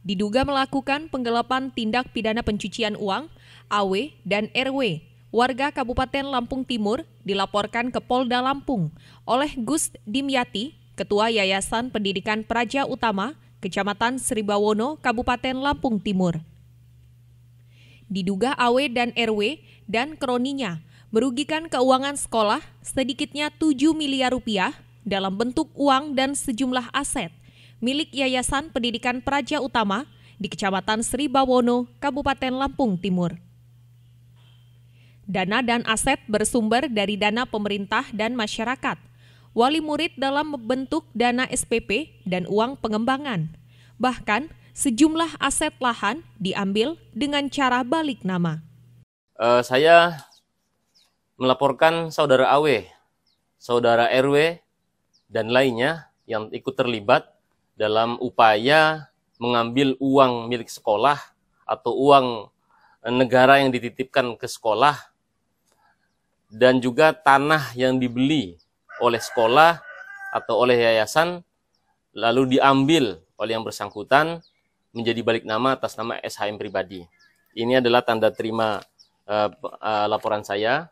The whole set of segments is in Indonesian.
diduga melakukan penggelapan tindak pidana pencucian uang, AW dan RW. Warga Kabupaten Lampung Timur dilaporkan ke Polda Lampung oleh Gus Dimyati, Ketua Yayasan Pendidikan Praja Utama, Kecamatan Seribawono, Kabupaten Lampung Timur. Diduga AW dan RW dan kroninya merugikan keuangan sekolah sedikitnya 7 miliar rupiah dalam bentuk uang dan sejumlah aset milik Yayasan Pendidikan Praja Utama di Kecamatan Sri Bawono, Kabupaten Lampung Timur. Dana dan aset bersumber dari dana pemerintah dan masyarakat, wali murid dalam membentuk dana SPP dan uang pengembangan. Bahkan, sejumlah aset lahan diambil dengan cara balik nama. Uh, saya melaporkan saudara AW, saudara RW, dan lainnya yang ikut terlibat dalam upaya mengambil uang milik sekolah atau uang eh, negara yang dititipkan ke sekolah dan juga tanah yang dibeli oleh sekolah atau oleh yayasan lalu diambil oleh yang bersangkutan menjadi balik nama atas nama SHM pribadi. Ini adalah tanda terima uh, uh, laporan saya.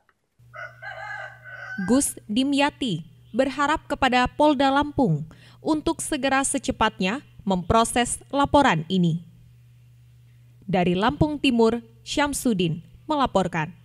Gus Dimyati berharap kepada Polda Lampung untuk segera secepatnya memproses laporan ini. Dari Lampung Timur, Syamsuddin melaporkan.